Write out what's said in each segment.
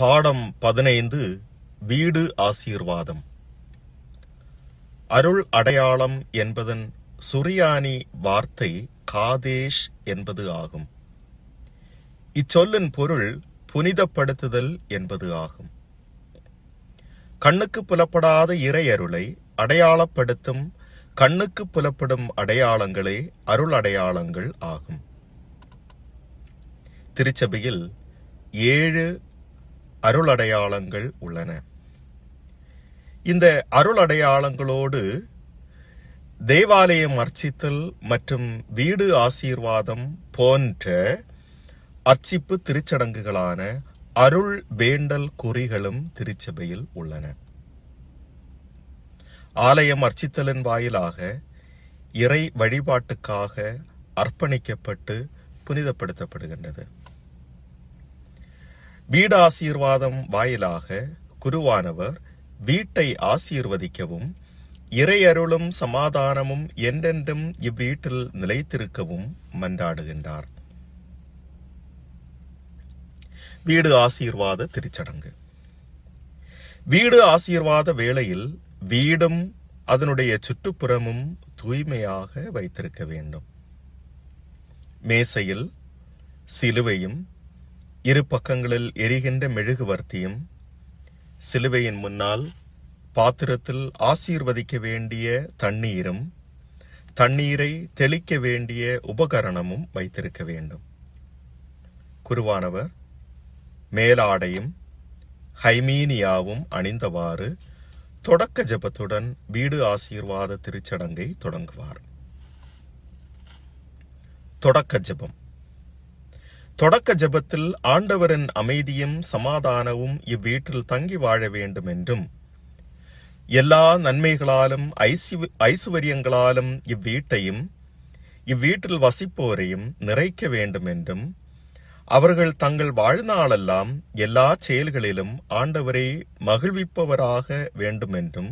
பாடம் பதினைந்து வீடு ஆசீர்வாதம் அருள் அடையாளம் என்பதன் சுரியானி வார்த்தை காதேஷ் என்பது ஆகும் இச்சொல்லின் பொருள் புனிதப்படுத்துதல் என்பது ஆகும் கண்ணுக்கு புலப்படாத இறையருளை அடையாளப்படுத்தும் கண்ணுக்கு புலப்படும் அடையாளங்களே அருள் அடையாளங்கள் ஆகும் திருச்சபையில் ஏழு அருளடையாளங்கள் உள்ளன இந்த அருளடையாளங்களோடு தேவாலயம் அர்ச்சித்தல் மற்றும் வீடு ஆசீர்வாதம் போன்ற அர்ச்சிப்பு திருச்சடங்குகளான அருள் வேண்டல் குறிகளும் திருச்சபையில் உள்ளன ஆலயம் அர்ச்சித்தலின் வாயிலாக இறை வழிபாட்டுக்காக அர்ப்பணிக்கப்பட்டு புனிதப்படுத்தப்படுகின்றது வீட ஆசீர்வாதம் வாயிலாக குருவானவர் வீட்டை ஆசீர்வதிக்கவும் இறையருளும் சமாதானமும் என்றென்றும் இவ்வீட்டில் நிலைத்திருக்கவும் மன்றாடுகின்றார் வீடு ஆசீர்வாத திருச்சடங்கு வீடு ஆசீர்வாத வேளையில் வீடும் அதனுடைய சுற்றுப்புறமும் தூய்மையாக வைத்திருக்க வேண்டும் மேசையில் சிலுவையும் இரு பக்கங்களில் எரிகின்ற மெழுகுவர்த்தியும் சிலுவையின் முன்னால் பாத்திரத்தில் ஆசீர்வதிக்க வேண்டிய தண்ணீரும் தண்ணீரை தெளிக்க வேண்டிய உபகரணமும் வைத்திருக்க வேண்டும் குருவானவர் மேலாடையும் ஹைமீனியாவும் அணிந்தவாறு தொடக்க ஜபத்துடன் வீடு ஆசீர்வாத திருச்சடங்கை தொடங்குவார் தொடக்க ஜபம் தொடக்க ஜபத்தில் ஆண்டவரின் அமைதியும் சமாதானமும் இவ்வீட்டில் தங்கி வாழ வேண்டும் என்றும் எல்லா நன்மைகளாலும் ஐசுவரியங்களாலும் இவ்வீட்டையும் இவ்வீட்டில் வசிப்போரையும் நிறைக்க வேண்டும் என்றும் அவர்கள் தங்கள் வாழ்நாளெல்லாம் எல்லா செயல்களிலும் ஆண்டவரை மகிழ்விப்பவராக வேண்டுமென்றும்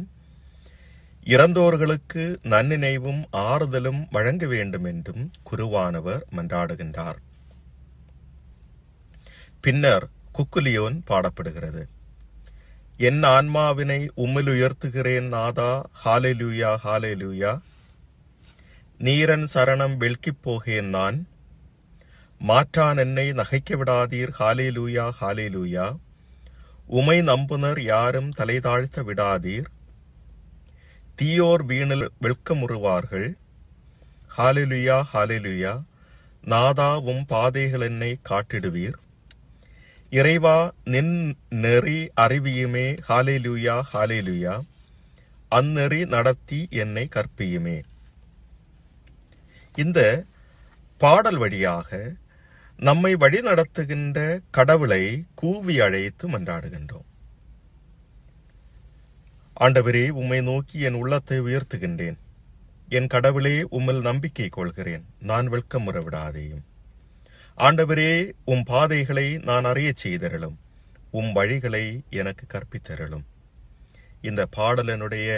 இறந்தோர்களுக்கு நன்னினைவும் ஆறுதலும் வழங்க வேண்டும் என்றும் குருவானவர் மன்றாடுகின்றார் பின்னர் குக்குலியோன் பாடப்படுகிறது என் ஆன்மாவினை உம்மில் உயர்த்துகிறேன் நாதா ஹாலே லூயா ஹாலே லூயா நீரன் சரணம் வெளுக்கிப் போகேன் நான் மாற்றான் என்னை நகைக்க விடாதீர் ஹாலே லூயா ஹாலே லூயா உமை நம்புனர் யாரும் தலை தாழ்த்த விடாதீர் தீயோர் வீணில் வெட்கமுறுவார்கள் ஹாலிலுயா ஹாலிலுயா நாதா உம் பாதைகள் என்னை காட்டிடுவீர் இறைவா நின் நெறி அறிவியுமே ஹாலேலூயா ஹாலேலூயா அந்நெறி நடத்தி என்னை கற்பியுமே இந்த பாடல் வழியாக நம்மை வழி நடத்துகின்ற கடவுளை கூவி அழைத்து மன்றாடுகின்றோம் ஆண்டவரே உம்மை நோக்கி என் உள்ளத்தை உயர்த்துகின்றேன் என் கடவுளே உம்மில் நம்பிக்கை கொள்கிறேன் நான் வெட்கமுற விடாதேயும் ஆண்டவரே உம் பாதைகளை நான் அறிய செய்தரலும் உம் வழிகளை எனக்கு கற்பித்தரலும் இந்த பாடலனுடைய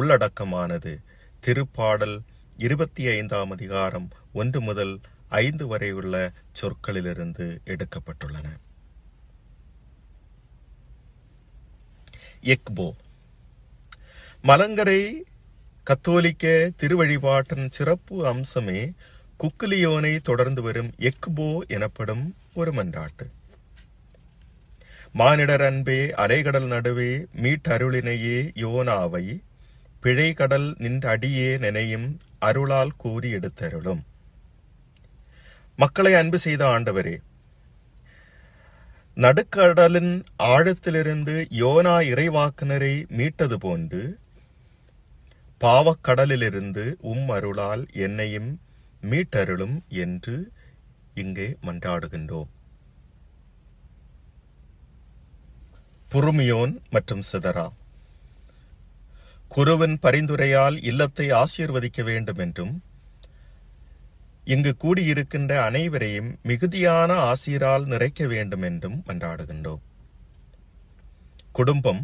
உள்ளடக்கமானது திருப்பாடல் இருபத்தி ஐந்தாம் அதிகாரம் ஒன்று முதல் ஐந்து வரை உள்ள சொற்களிலிருந்து எடுக்கப்பட்டுள்ளன எக்போ மலங்கரை கத்தோலிக்க திருவழிபாட்டின் சிறப்பு அம்சமே குக்கிலியோனை தொடர்ந்து வரும் எக்போ எனப்படும் ஒரு மன்றாட்டு மானிடர் அன்பே அலைகடல் நடுவே மீட்டருளினையே யோனாவை பிழைகடல் அடியே நினையும் அருளால் கூறி எடுத்தருளும் மக்களை அன்பு செய்த ஆண்டவரே நடுக்கடலின் ஆழத்திலிருந்து யோனா இறைவாக்குனரை மீட்டது போன்று பாவக்கடலிலிருந்து உம் அருளால் என்னையும் மீட்டருளும் என்று இங்கே மன்றாடுகின்றோம் புருமியோன் மற்றும் சிதரா குருவின் பரிந்துரையால் இல்லத்தை ஆசீர்வதிக்க வேண்டும் என்றும் இங்கு கூடியிருக்கின்ற அனைவரையும் மிகுதியான ஆசிரால் நிறைக்க வேண்டும் என்றும் மன்றாடுகின்றோம் குடும்பம்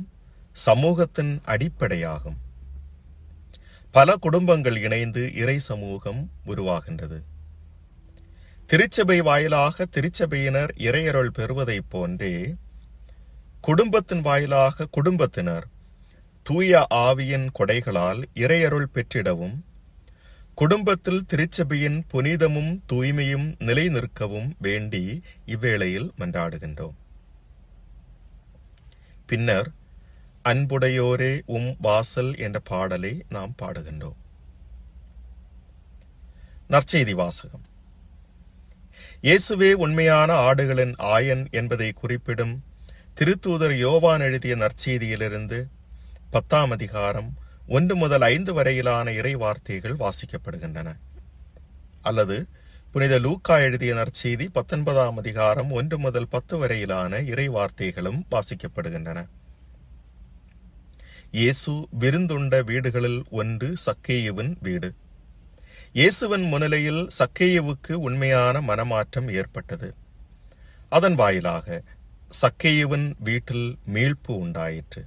சமூகத்தின் அடிப்படையாகும் பல குடும்பங்கள் இணைந்து இறை சமூகம் உருவாகின்றது திருச்சபை வாயிலாக திருச்சபையினர் இறையருள் பெறுவதைப் போன்றே குடும்பத்தின் வாயிலாக குடும்பத்தினர் தூய ஆவியின் கொடைகளால் இறையருள் பெற்றிடவும் குடும்பத்தில் திருச்சபையின் புனிதமும் தூய்மையும் நிலை நிற்கவும் வேண்டி இவ்வேளையில் மன்றாடுகின்றோம் பின்னர் அன்புடையோரே உம் வாசல் என்ற பாடலை நாம் பாடுகின்றோம் நற்செய்தி வாசகம் இயேசுவே உண்மையான ஆடுகளின் ஆயன் என்பதை குறிப்பிடும் திருத்தூதர் யோவான் எழுதிய நற்செய்தியிலிருந்து பத்தாம் அதிகாரம் ஒன்று முதல் ஐந்து வரையிலான இறை வார்த்தைகள் வாசிக்கப்படுகின்றன அல்லது புனித லூக்கா எழுதிய நற்செய்தி பத்தொன்பதாம் அதிகாரம் ஒன்று முதல் பத்து வரையிலான இறை வார்த்தைகளும் வாசிக்கப்படுகின்றன இயேசு விருந்துண்ட வீடுகளில் ஒன்று சக்கேயுவின் வீடு இயேசுவின் முன்னிலையில் சக்கேயுவுக்கு உண்மையான மனமாற்றம் ஏற்பட்டது அதன் வாயிலாக சக்கேயுவின் வீட்டில் மீழ்ப்பு உண்டாயிற்று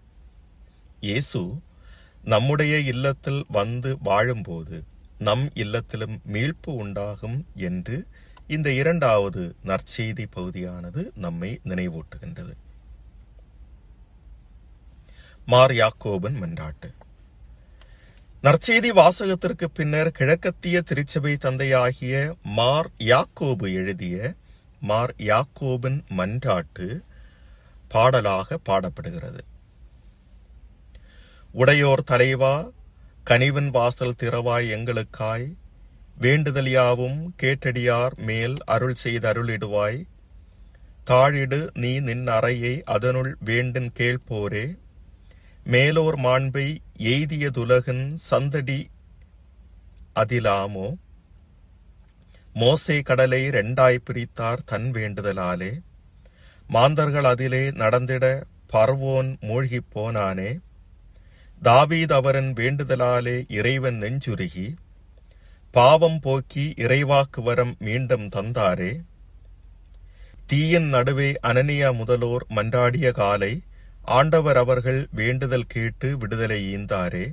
இயேசு நம்முடைய இல்லத்தில் வந்து வாழும்போது நம் இல்லத்திலும் மீழ்ப்பு உண்டாகும் என்று இந்த இரண்டாவது நற்செய்தி பகுதியானது நம்மை நினைவூட்டுகின்றது மார் யாக்கோபன் மன்றாட்டு நற்செய்தி வாசகத்திற்கு பின்னர் கிழக்கத்திய திருச்சபை தந்தையாகிய மார் யாக்கோபு எழுதிய மார் யாக்கோபின் மன்றாட்டு பாடலாக பாடப்படுகிறது உடையோர் தலைவா கனிவன் வாசல் திறவாய் எங்களுக்காய் வேண்டுதல் யாவும் கேட்டடியார் மேல் அருள் செய்து அருளிடுவாய் தாழிடு நீ நின் அறையை அதனுள் வேண்டின் கேள்போரே மேலோர் மாண்பை எய்தியதுலகன் சந்தடி அதிலாமோ மோசே கடலை இரண்டாய் பிரித்தார் தன் வேண்டுதலாலே மாந்தர்கள் அதிலே நடந்திட பர்வோன் மூழ்கிப் போனானே தாவீத் அவரன் வேண்டுதலாலே இறைவன் நெஞ்சுருகி பாவம் போக்கி இறைவாக்கு வரம் மீண்டும் தந்தாரே தீயின் நடுவே அனனியா முதலோர் மன்றாடிய காலை ஆண்டவர் அவர்கள் வேண்டுதல் கேட்டு விடுதலை ஈந்தாரே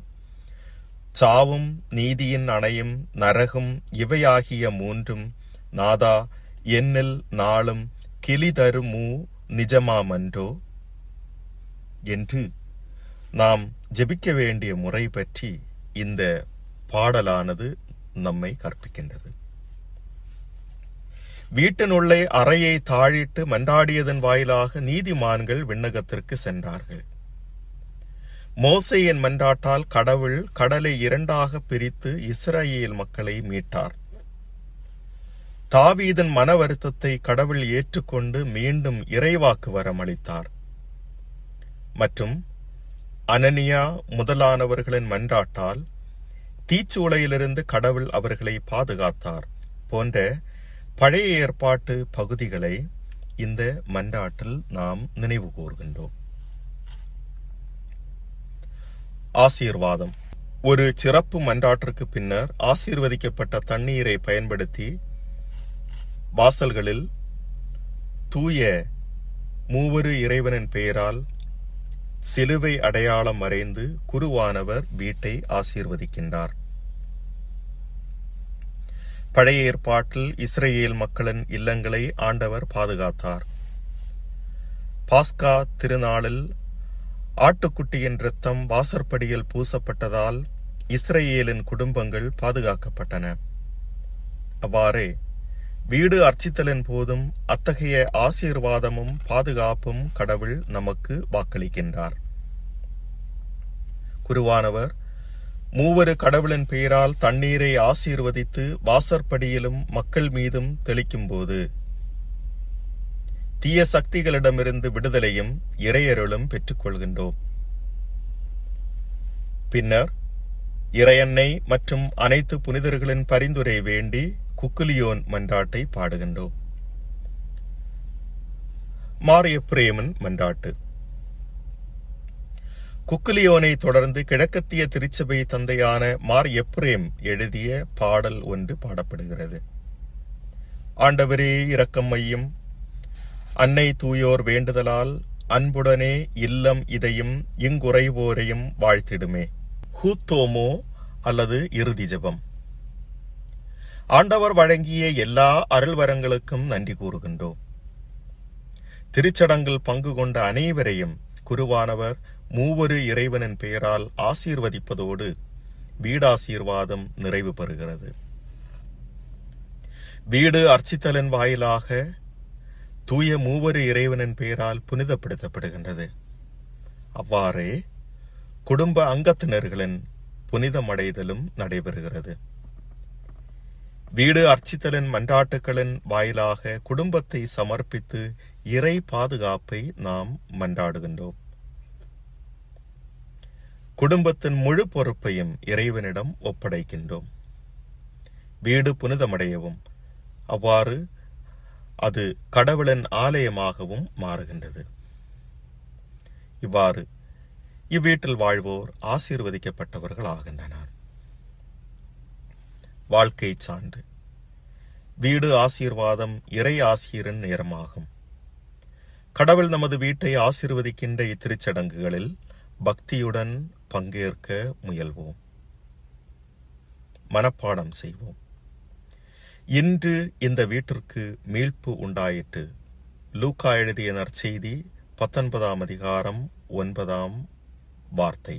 சாவும் நீதியின் அணையும் நரகும் இவையாகிய மூன்றும் நாதா என்னில் நாளும் கிளி தருமூ நிஜமாமன்றோ என்று நாம் ஜெபிக்க வேண்டிய முறை பற்றி இந்த பாடலானது நம்மை கற்பிக்கின்றது வீட்டினுள்ளே அறையை தாழிட்டு மன்றாடியதன் வாயிலாக நீதிமான்கள் விண்ணகத்திற்கு சென்றார்கள் மோசையின் மன்றாட்டால் கடவுள் கடலை இரண்டாக பிரித்து இஸ்ரேல் மக்களை மீட்டார் தாவீதன் மன வருத்தத்தை கடவுள் ஏற்றுக்கொண்டு மீண்டும் இறைவாக்கு வரம் அளித்தார் மற்றும் அனனியா முதலானவர்களின் மன்றாட்டால் தீச்சுளையிலிருந்து கடவுள் அவர்களை பாதுகாத்தார் போன்ற பழைய ஏற்பாட்டு பகுதிகளை இந்த மன்றாட்டில் நாம் நினைவு கூறுகின்றோம் ஆசீர்வாதம் ஒரு சிறப்பு மன்றாட்டிற்கு பின்னர் ஆசீர்வதிக்கப்பட்ட தண்ணீரை பயன்படுத்தி வாசல்களில் தூய மூவரு இறைவனின் பெயரால் சிலுவை அடையாளம் மறைந்து குருவானவர் வீட்டை ஆசீர்வதிக்கின்றார் பழைய ஏற்பாட்டில் இஸ்ரேல் மக்களின் இல்லங்களை ஆண்டவர் பாதுகாத்தார் பாஸ்கா திருநாளில் ஆட்டுக்குட்டியின் இரத்தம் வாசற்படியில் பூசப்பட்டதால் இஸ்ரேலின் குடும்பங்கள் பாதுகாக்கப்பட்டன அவ்வாறே வீடு அர்ச்சித்தலின் போதும் அத்தகைய ஆசீர்வாதமும் பாதுகாப்பும் கடவுள் நமக்கு வாக்களிக்கின்றார் குருவானவர் மூவரு கடவுளின் பெயரால் தண்ணீரை ஆசீர்வதித்து வாசற்படியிலும் மக்கள் மீதும் தெளிக்கும் போது தீய சக்திகளிடமிருந்து விடுதலையும் இறையருளும் பெற்றுக்கொள்கின்றோம் பின்னர் இறையன்னை மற்றும் அனைத்து புனிதர்களின் பரிந்துரை வேண்டி குக்குலியோன் மன்றாட்டை பாடுகின்றோம் மாரிய பிரேமன் மன்றாட்டு குக்குலியோனை தொடர்ந்து கிழக்கத்திய திருச்சபை தந்தையான மார் எப்ரேம் எழுதிய பாடல் ஒன்று பாடப்படுகிறது ஆண்டவரே இரக்கம் மையும் அன்னை தூயோர் வேண்டுதலால் அன்புடனே இல்லம் இதையும் இங்குறைவோரையும் வாழ்த்திடுமே ஹூத்தோமோ அல்லது இறுதி ஜபம் ஆண்டவர் வழங்கிய எல்லா அருள்வரங்களுக்கும் நன்றி கூறுகின்றோம் திருச்சடங்கில் பங்கு கொண்ட அனைவரையும் குருவானவர் மூவரு இறைவனின் பெயரால் ஆசீர்வதிப்பதோடு வீடாசீர்வாதம் நிறைவு பெறுகிறது வீடு அர்ச்சித்தலின் வாயிலாக தூய மூவரு இறைவனின் பெயரால் புனிதப்படுத்தப்படுகின்றது அவ்வாறே குடும்ப அங்கத்தினர்களின் புனிதமடைதலும் நடைபெறுகிறது வீடு அர்ச்சித்தலின் மன்றாட்டுக்களின் வாயிலாக குடும்பத்தை சமர்ப்பித்து இறை பாதுகாப்பை நாம் மன்றாடுகின்றோம் குடும்பத்தின் முழு பொறுப்பையும் இறைவனிடம் ஒப்படைக்கின்றோம் வீடு புனிதமடையவும் அவ்வாறு அது கடவுளின் ஆலயமாகவும் மாறுகின்றது இவ்வாறு இவ்வீட்டில் வாழ்வோர் ஆசீர்வதிக்கப்பட்டவர்கள் ஆகின்றனர் வாழ்க்கை சான்று வீடு ஆசீர்வாதம் இறை ஆசிரியரின் நேரமாகும் கடவுள் நமது வீட்டை ஆசீர்வதிக்கின்ற இத்திருச்சடங்குகளில் பக்தியுடன் பங்கேற்க முயல்வோம் மனப்பாடம் செய்வோம் இன்று இந்த வீட்டிற்கு மீட்பு உண்டாயிற்று லூக்கா எழுதிய நற்செய்தி பத்தொன்பதாம் அதிகாரம் ஒன்பதாம் வார்த்தை